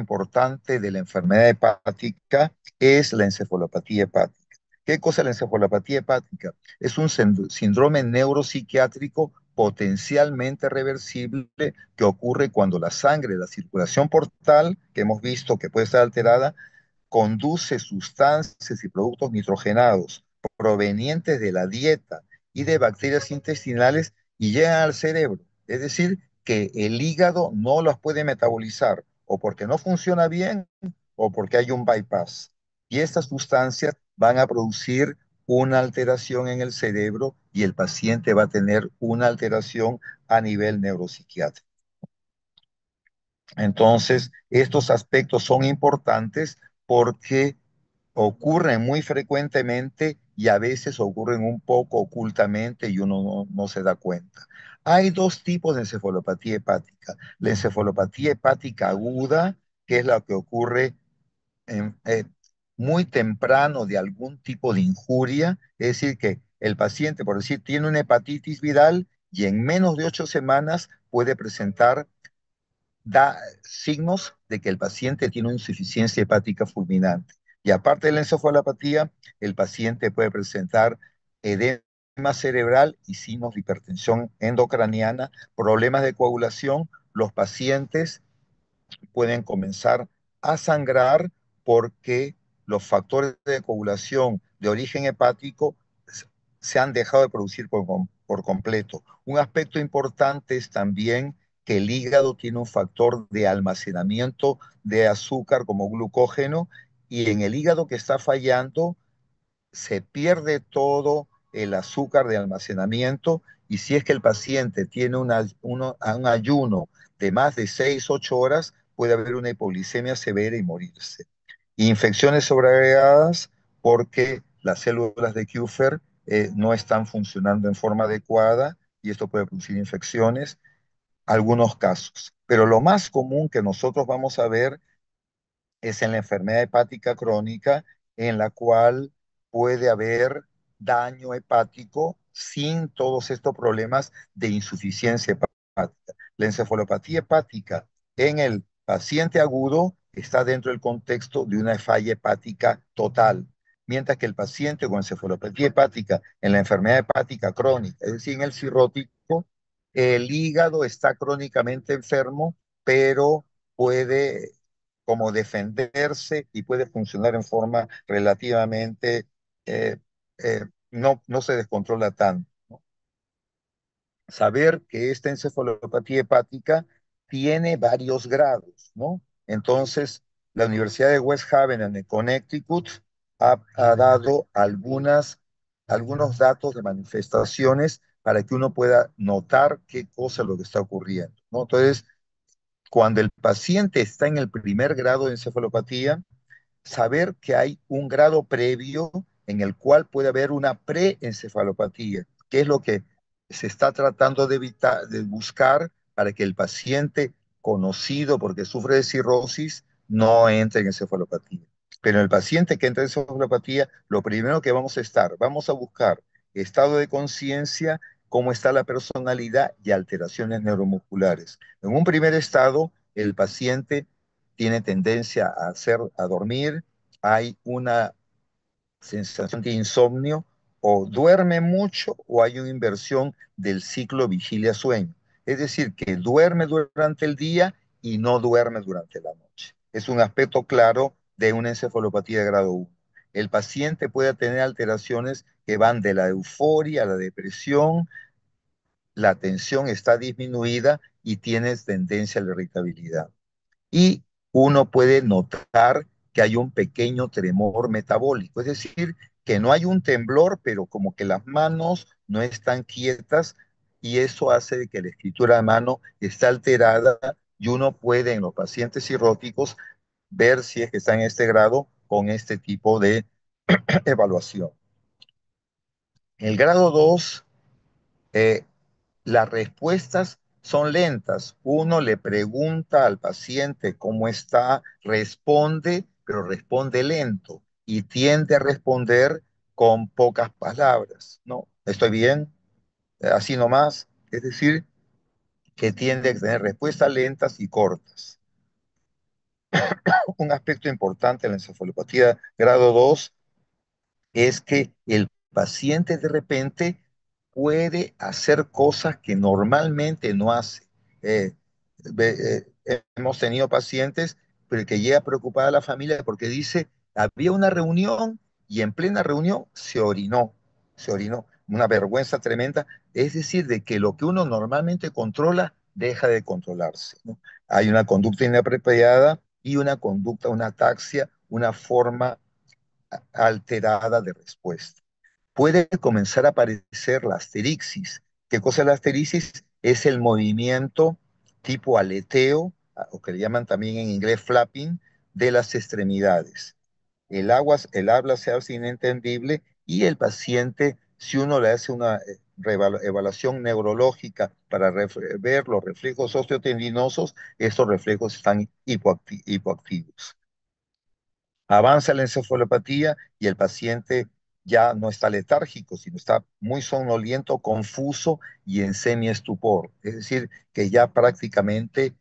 importante de la enfermedad hepática es la encefalopatía hepática. ¿Qué cosa es la encefalopatía hepática? Es un síndrome neuropsiquiátrico potencialmente reversible que ocurre cuando la sangre, la circulación portal, que hemos visto que puede estar alterada, conduce sustancias y productos nitrogenados provenientes de la dieta y de bacterias intestinales y llegan al cerebro. Es decir, que el hígado no las puede metabolizar o porque no funciona bien o porque hay un bypass. Y estas sustancias van a producir una alteración en el cerebro y el paciente va a tener una alteración a nivel neuropsiquiátrico. Entonces, estos aspectos son importantes porque ocurren muy frecuentemente y a veces ocurren un poco ocultamente y uno no, se da cuenta. Hay dos tipos de encefalopatía hepática. La encefalopatía hepática aguda, que es la que ocurre eh, muy temprano de algún tipo de injuria, es decir, que el paciente, por decir, tiene una hepatitis viral y en menos de ocho semanas puede presentar da signos de que el paciente tiene una insuficiencia hepática fulminante. Y aparte de la encefalopatía, el paciente puede presentar edema cerebral y signos de hipertensión endocraniana, problemas de coagulación. Los pacientes pueden comenzar a sangrar porque los factores de coagulación de origen hepático se han dejado de producir por completo. Un aspecto importante es también que el hígado tiene un factor de almacenamiento de azúcar como glucógeno y en el hígado que está fallando se pierde todo el azúcar de almacenamiento y si es que el paciente tiene un ayuno de más de 6, 8 horas, puede haber una hipoglicemia severa y morirse. Infecciones sobreagregadas porque las células de Kupffer eh, no están funcionando en forma adecuada y esto puede producir infecciones, algunos casos. Pero lo más común que nosotros vamos a ver es en la enfermedad hepática crónica, en la cual puede haber daño hepático sin todos estos problemas de insuficiencia hepática. La encefalopatía hepática en el paciente agudo está dentro del contexto de una falla hepática total, mientras que el paciente con encefalopatía hepática en la enfermedad hepática crónica, es decir, en el cirrótico, el hígado está crónicamente enfermo, pero puede como defenderse y puede funcionar en forma relativamente, eh, eh, no, no se descontrola tanto. ¿no? Saber que esta encefalopatía hepática tiene varios grados, ¿no? Entonces, la Universidad de West Haven en Connecticut ha, dado algunas, algunos datos de manifestaciones para que uno pueda notar qué cosa es lo que está ocurriendo, ¿no? Entonces, cuando el paciente está en el primer grado de encefalopatía, saber que hay un grado previo en el cual puede haber una preencefalopatía, que es lo que se está tratando de, buscar para que el paciente conocido porque sufre de cirrosis no entre en encefalopatía. Pero el paciente que entra en encefalopatía, lo primero que vamos a estar, vamos a buscar estado de conciencia cómo está la personalidad y alteraciones neuromusculares. En un primer estado, el paciente tiene tendencia a, a dormir, hay una sensación de insomnio o duerme mucho o hay una inversión del ciclo vigilia-sueño. Es decir, que duerme durante el día y no duerme durante la noche. Es un aspecto claro de una encefalopatía de grado 1. El paciente puede tener alteraciones que van de la euforia a la depresión, la tensión está disminuida y tienes tendencia a la irritabilidad. Y uno puede notar que hay un pequeño tremor metabólico, es decir, que no hay un temblor, pero como que las manos no están quietas y eso hace que la escritura de mano está alterada y uno puede en los pacientes cirróticos ver si es que está en este grado con este tipo de evaluación. El grado 2 eh, las respuestas son lentas. Uno le pregunta al paciente cómo está, responde, pero responde lento y tiende a responder con pocas palabras. No, estoy bien, eh, así nomás. Es decir, que tiende a tener respuestas lentas y cortas. Un aspecto importante en la encefalopatía grado 2 es que el paciente de repente puede hacer cosas que normalmente no hace. Eh, eh, hemos tenido pacientes pero que llega preocupada a la familia porque dice, había una reunión y en plena reunión se orinó, se orinó, una vergüenza tremenda, es decir, de que lo que uno normalmente controla deja de controlarse. Hay una conducta inapropiada y una conducta, una taxia, una forma alterada de respuesta puede comenzar a aparecer la asterixis. ¿Qué cosa es la asterixis? Es el movimiento tipo aleteo, o que le llaman también en inglés flapping, de las extremidades. El, aguas el habla se hace inentendible y el paciente, si uno le hace una eh, evaluación neurológica para ver los reflejos osteotendinosos, estos reflejos están hipoactivos. Avanza la encefalopatía y el paciente ya no está letárgico, sino está muy somnoliento, confuso y en semiestupor. estupor Es decir, que ya prácticamente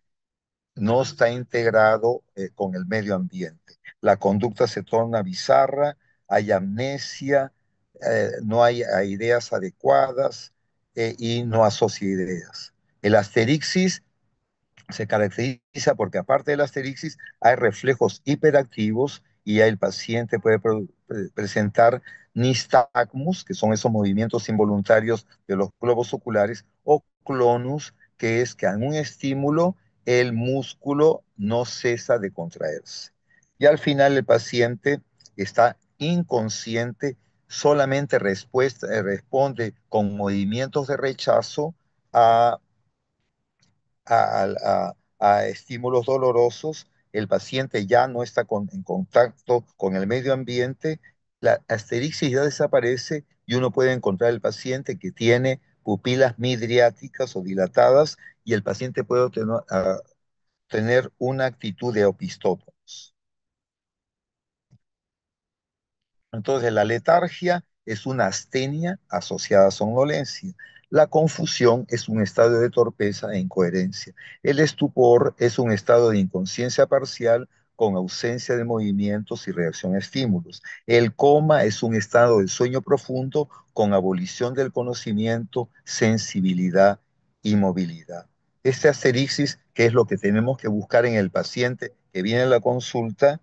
no está integrado eh, con el medio ambiente. La conducta se torna bizarra, hay amnesia, eh, no hay ideas adecuadas eh, y no asocia ideas. El asterixis se caracteriza porque aparte del asterixis hay reflejos hiperactivos y el paciente puede presentar nistagmus, que son esos movimientos involuntarios de los globos oculares, o clonus, que es que en un estímulo el músculo no cesa de contraerse. Y al final el paciente está inconsciente, solamente eh, responde con movimientos de rechazo a estímulos dolorosos el paciente ya no está en contacto con el medio ambiente, la asterixis ya desaparece y uno puede encontrar el paciente que tiene pupilas midriáticas o dilatadas y el paciente puede tener, una actitud de opistópolis. Entonces, la letargia es una astenia asociada a somnolencia. La confusión es un estado de torpeza e incoherencia. El estupor es un estado de inconsciencia parcial con ausencia de movimientos y reacción a estímulos. El coma es un estado de sueño profundo con abolición del conocimiento, sensibilidad y movilidad. Este asterixis, que es lo que tenemos que buscar en el paciente que viene a la consulta,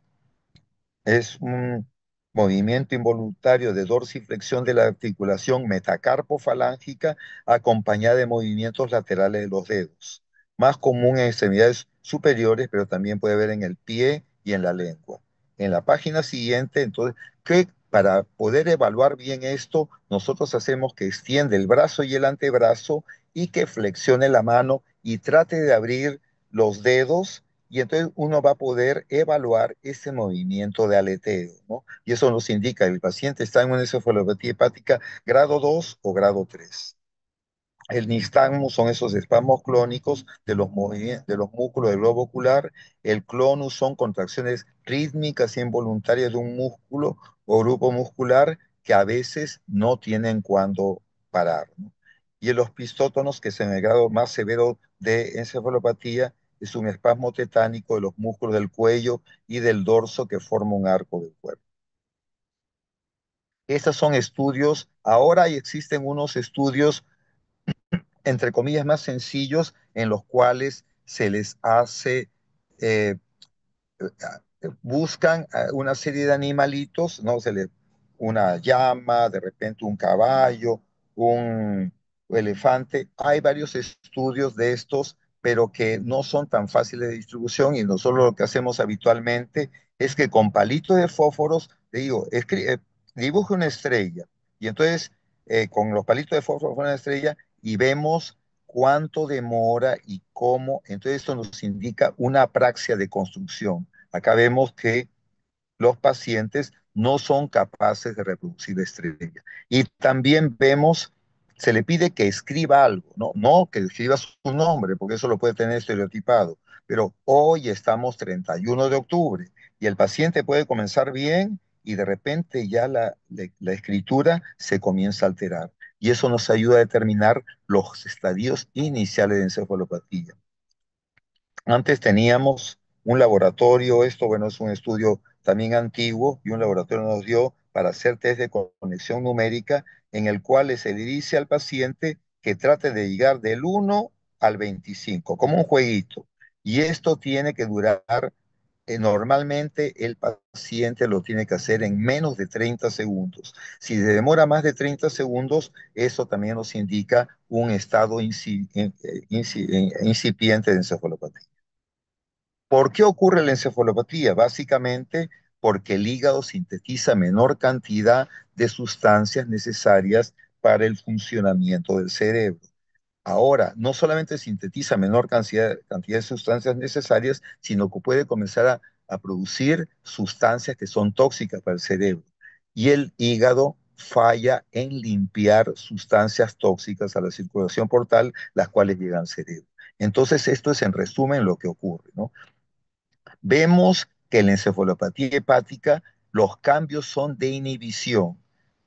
es un movimiento involuntario de dorsiflexión de la articulación metacarpofalángica acompañada de movimientos laterales de los dedos, más común en extremidades superiores, pero también puede haber en el pie y en la lengua. En la página siguiente, entonces, que para poder evaluar bien esto, nosotros hacemos que extiende el brazo y el antebrazo y que flexione la mano y trate de abrir los dedos y entonces uno va a poder evaluar ese movimiento de aleteo, ¿no? Y eso nos indica el paciente está en una encefalopatía hepática grado 2 o grado 3. El nistagmus son esos espasmos clónicos de los, de los músculos del globo ocular. El clonus son contracciones rítmicas e involuntarias de un músculo o grupo muscular que a veces no tienen cuándo parar. Y en los pistótonos, que es en el grado más severo de encefalopatía, es un espasmo tetánico de los músculos del cuello y del dorso que forma un arco del cuerpo. Estos son estudios, ahora existen unos estudios, entre comillas, más sencillos en los cuales se les hace, eh, buscan una serie de animalitos, ¿no? Se le una llama, de repente un caballo, un elefante. Hay varios estudios de estos pero que no son tan fáciles de distribución y nosotros lo que hacemos habitualmente es que con palitos de fósforos, le digo, eh, dibuje una estrella y entonces eh, con los palitos de fósforos una estrella y vemos cuánto demora y cómo. Entonces esto nos indica una praxia de construcción. Acá vemos que los pacientes no son capaces de reproducir estrellas. Y también vemos se le pide que escriba algo, ¿no? No que escriba su nombre, porque eso lo puede tener estereotipado. Pero hoy estamos 31 de octubre y el paciente puede comenzar bien y de repente ya la, escritura se comienza a alterar. Y eso nos ayuda a determinar los estadios iniciales de encefalopatía. Antes teníamos un laboratorio, esto bueno, es un estudio también antiguo, y un laboratorio nos dio para hacer test de conexión numérica en el cual se dirige al paciente que trate de llegar del 1 al 25, como un jueguito. Y esto tiene que durar, eh, normalmente el paciente lo tiene que hacer en menos de 30 segundos. Si se demora más de 30 segundos, eso también nos indica un estado eh, eh, incipiente de encefalopatía. ¿Por qué ocurre la encefalopatía? Básicamente porque el hígado sintetiza menor cantidad de sustancias necesarias para el funcionamiento del cerebro. Ahora, no solamente sintetiza menor cantidad, de sustancias necesarias, sino que puede comenzar a, producir sustancias que son tóxicas para el cerebro. Y el hígado falla en limpiar sustancias tóxicas a la circulación portal, las cuales llegan al cerebro. Entonces, esto es en resumen lo que ocurre. ¿no? Vemos que en la encefalopatía hepática los cambios son de inhibición.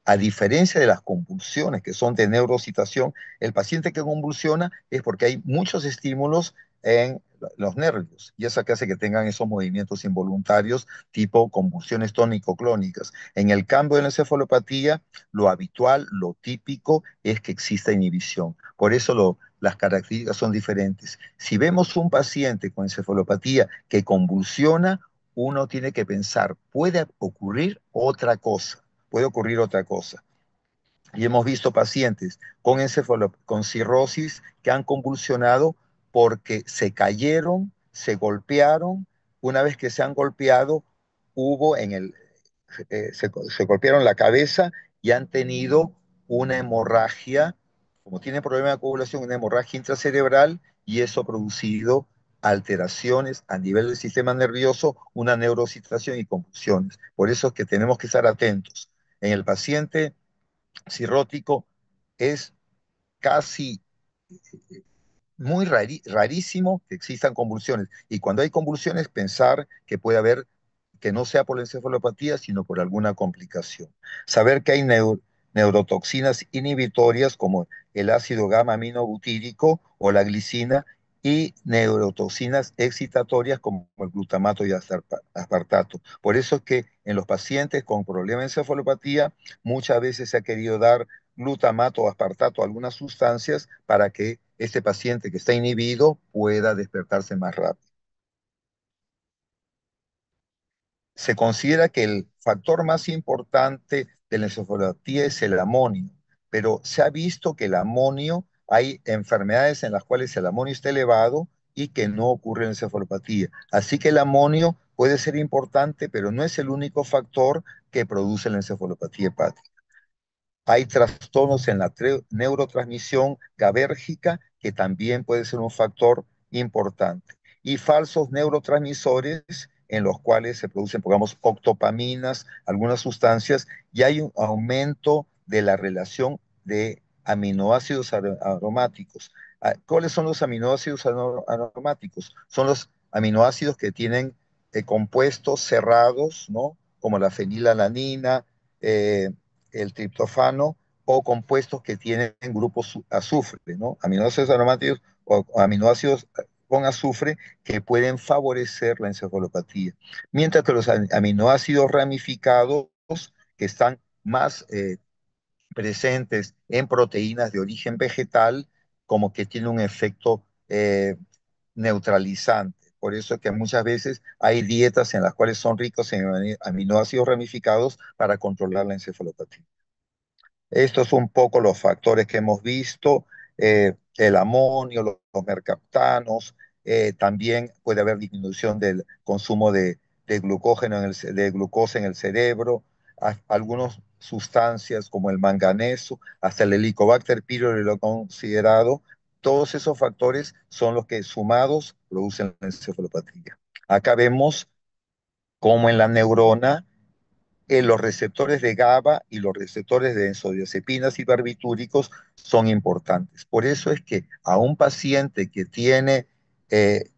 A diferencia de las convulsiones que son de neurocitación, el paciente que convulsiona es porque hay muchos estímulos en los nervios y eso que hace que tengan esos movimientos involuntarios tipo convulsiones tónico-clónicas. En el cambio de la encefalopatía, lo habitual, lo típico es que exista inhibición. Por eso las características son diferentes. Si vemos un paciente con encefalopatía que convulsiona, uno tiene que pensar, puede ocurrir otra cosa, puede ocurrir otra cosa. Y hemos visto pacientes con, cirrosis que han convulsionado porque se cayeron, se golpearon. Una vez que se han golpeado, hubo en el, eh, se, golpearon la cabeza y han tenido una hemorragia, como tienen problema de coagulación, una hemorragia intracerebral y eso ha producido alteraciones a nivel del sistema nervioso, una neurocitación y convulsiones. Por eso es que tenemos que estar atentos. En el paciente cirrótico es casi muy rarísimo que existan convulsiones. Y cuando hay convulsiones, pensar que puede haber, que no sea por la encefalopatía, sino por alguna complicación. Saber que hay neurotoxinas inhibitorias como el ácido gamma aminobutírico o la glicina y neurotoxinas excitatorias como el glutamato y aspartato. Por eso es que en los pacientes con problemas de encefalopatía muchas veces se ha querido dar glutamato o aspartato a algunas sustancias para que este paciente que está inhibido pueda despertarse más rápido. Se considera que el factor más importante de la encefalopatía es el amonio, pero se ha visto que el amonio hay enfermedades en las cuales el amonio está elevado y que no ocurre encefalopatía. Así que el amonio puede ser importante, pero no es el único factor que produce la encefalopatía hepática. Hay trastornos en la neurotransmisión gabérgica que también puede ser un factor importante. Y falsos neurotransmisores en los cuales se producen, pongamos, octopaminas, algunas sustancias, y hay un aumento de la relación de aminoácidos aromáticos. Ah, ¿Cuáles son los aminoácidos aromáticos? Son los aminoácidos que tienen eh, compuestos cerrados, ¿no? Como la fenilalanina, eh, el triptofano, o compuestos que tienen grupos azufre, ¿no? Aminoácidos aromáticos o aminoácidos eh, con azufre que pueden favorecer la encefalopatía. Mientras que los aminoácidos ramificados que están más presentes en proteínas de origen vegetal como que tiene un efecto eh, neutralizante. Por eso es que muchas veces hay dietas en las cuales son ricos en aminoácidos ramificados para controlar la encefalopatía. Estos son un poco los factores que hemos visto, eh, el amonio, los, mercaptanos, eh, también puede haber disminución del consumo de, glucógeno de glucosa en el cerebro, algunos sustancias como el manganeso, hasta el helicobacter pylori lo considerado, todos esos factores son los que sumados producen la encefalopatía. Acá vemos como en la neurona en eh, los receptores de GABA y los receptores de enzodiazepinas y barbitúricos son importantes. Por eso es que a un paciente que tiene eh,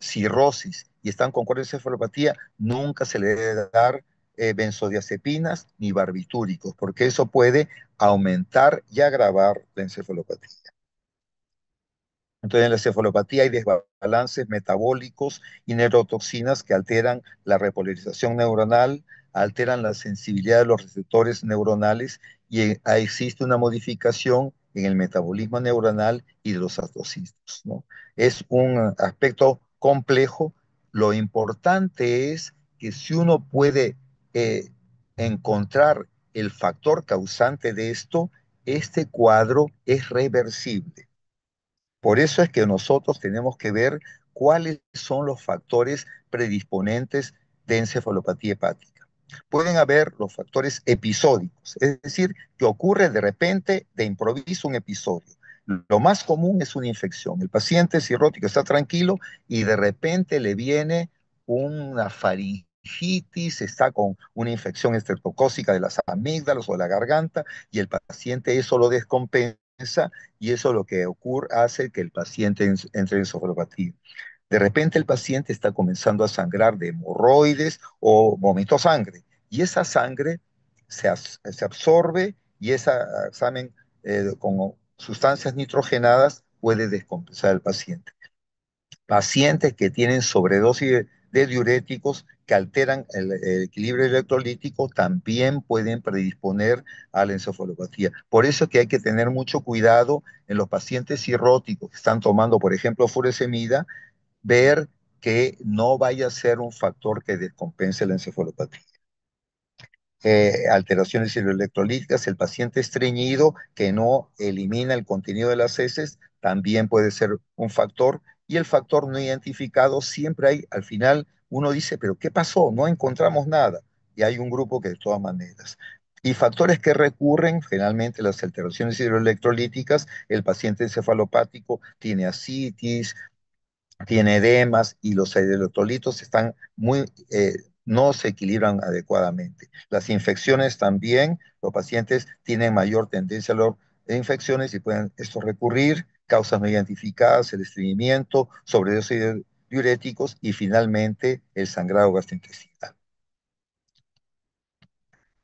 cirrosis y están con encefalopatía, nunca se le debe dar eh, benzodiazepinas ni barbitúricos, porque eso puede aumentar y agravar la encefalopatía. Entonces, en la encefalopatía hay desbalances metabólicos y neurotoxinas que alteran la repolarización neuronal, alteran la sensibilidad de los receptores neuronales y eh, existe una modificación en el metabolismo neuronal y de los astrocitos. Es un aspecto complejo. Lo importante es que si uno puede eh, encontrar el factor causante de esto, este cuadro es reversible. Por eso es que nosotros tenemos que ver cuáles son los factores predisponentes de encefalopatía hepática. Pueden haber los factores episódicos, es decir, que ocurre de repente, de improviso, un episodio. Lo más común es una infección. El paciente cirrótico está tranquilo y de repente le viene una faringe está con una infección estreptocócica de las amígdalas o de la garganta y el paciente eso lo descompensa y eso lo que ocurre hace que el paciente entre en sofropatía. De repente el paciente está comenzando a sangrar de hemorroides o vomito sangre y esa sangre se, absorbe y ese examen eh, con sustancias nitrogenadas puede descompensar al paciente. Pacientes que tienen sobredosis de diuréticos alteran el, equilibrio electrolítico también pueden predisponer a la encefalopatía. Por eso que hay que tener mucho cuidado en los pacientes cirróticos que están tomando, por ejemplo, furosemida ver que no vaya a ser un factor que descompense la encefalopatía. Eh, alteraciones electrolíticas, el paciente estreñido que no elimina el contenido de las heces también puede ser un factor y el factor no identificado siempre hay al final uno dice, pero ¿qué pasó? No encontramos nada. Y hay un grupo que de todas maneras. Y factores que recurren, generalmente las alteraciones hidroelectrolíticas, el paciente encefalopático tiene asitis, tiene edemas y los hidroelectrolitos están muy, eh, no se equilibran adecuadamente. Las infecciones también, los pacientes tienen mayor tendencia a las infecciones y pueden esto recurrir, causas no identificadas, el estreñimiento, sobredosis diuréticos y finalmente el sangrado gastrointestinal.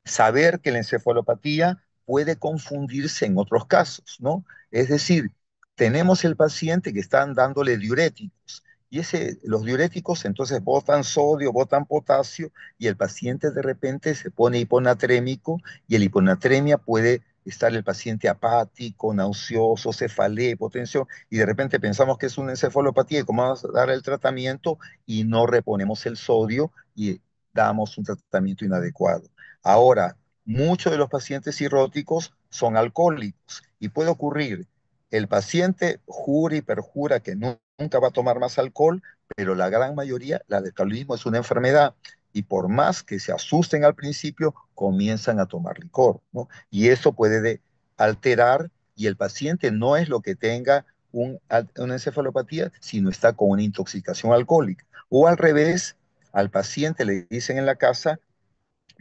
Saber que la encefalopatía puede confundirse en otros casos, ¿no? Es decir, tenemos el paciente que están dándole diuréticos y ese, los diuréticos entonces botan sodio, botan potasio y el paciente de repente se pone hiponatrémico y el hiponatremia puede estar el paciente apático, nauseoso, cefalea, hipotensión, y de repente pensamos que es una encefalopatía y cómo vamos a dar el tratamiento y no reponemos el sodio y damos un tratamiento inadecuado. Ahora, muchos de los pacientes cirróticos son alcohólicos y puede ocurrir, el paciente jura y perjura que nunca va a tomar más alcohol, pero la gran mayoría, la del alcoholismo es una enfermedad y por más que se asusten al principio, comienzan a tomar licor, Y eso puede alterar y el paciente no es lo que tenga una encefalopatía, sino está con una intoxicación alcohólica. O al revés, al paciente le dicen en la casa,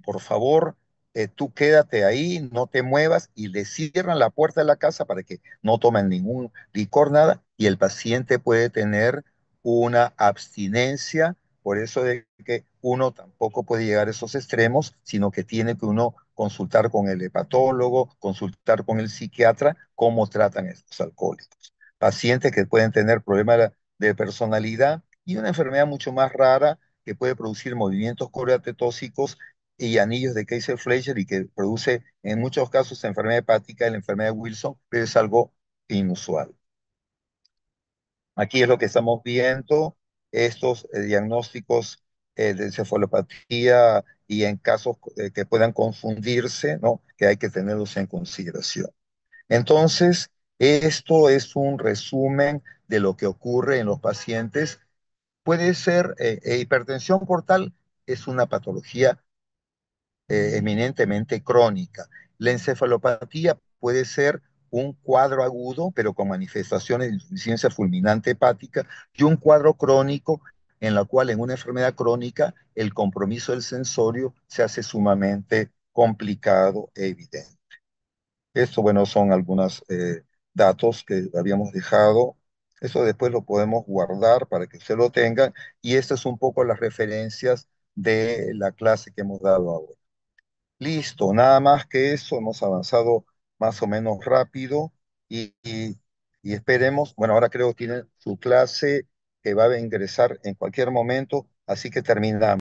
por favor, eh, tú quédate ahí, no te muevas, y le cierran la puerta de la casa para que no tomen ningún licor, nada, y el paciente puede tener una abstinencia, por eso de que uno tampoco puede llegar a esos extremos, sino que tiene que uno consultar con el hepatólogo, consultar con el psiquiatra cómo tratan estos alcohólicos. Pacientes que pueden tener problemas de personalidad y una enfermedad mucho más rara que puede producir movimientos tóxicos y anillos de Kaiser-Fleischer y que produce en muchos casos enfermedad hepática la enfermedad de Wilson, pero es algo inusual. Aquí es lo que estamos viendo, estos eh, diagnósticos eh, de encefalopatía y en casos eh, que puedan confundirse, ¿no? que hay que tenerlos en consideración. Entonces, esto es un resumen de lo que ocurre en los pacientes. Puede ser eh, e hipertensión portal, es una patología eminentemente crónica. La encefalopatía puede ser un cuadro agudo, pero con manifestaciones de insuficiencia fulminante hepática, y un cuadro crónico en la cual en una enfermedad crónica el compromiso del sensorio se hace sumamente complicado e evidente. Esto, bueno, son algunos eh, datos que habíamos dejado. Eso después lo podemos guardar para que se lo tengan Y estas es un poco las referencias de la clase que hemos dado ahora. Listo, nada más que eso. Hemos avanzado más o menos rápido y, esperemos. Bueno, ahora creo que tiene su clase que va a ingresar en cualquier momento, así que terminamos.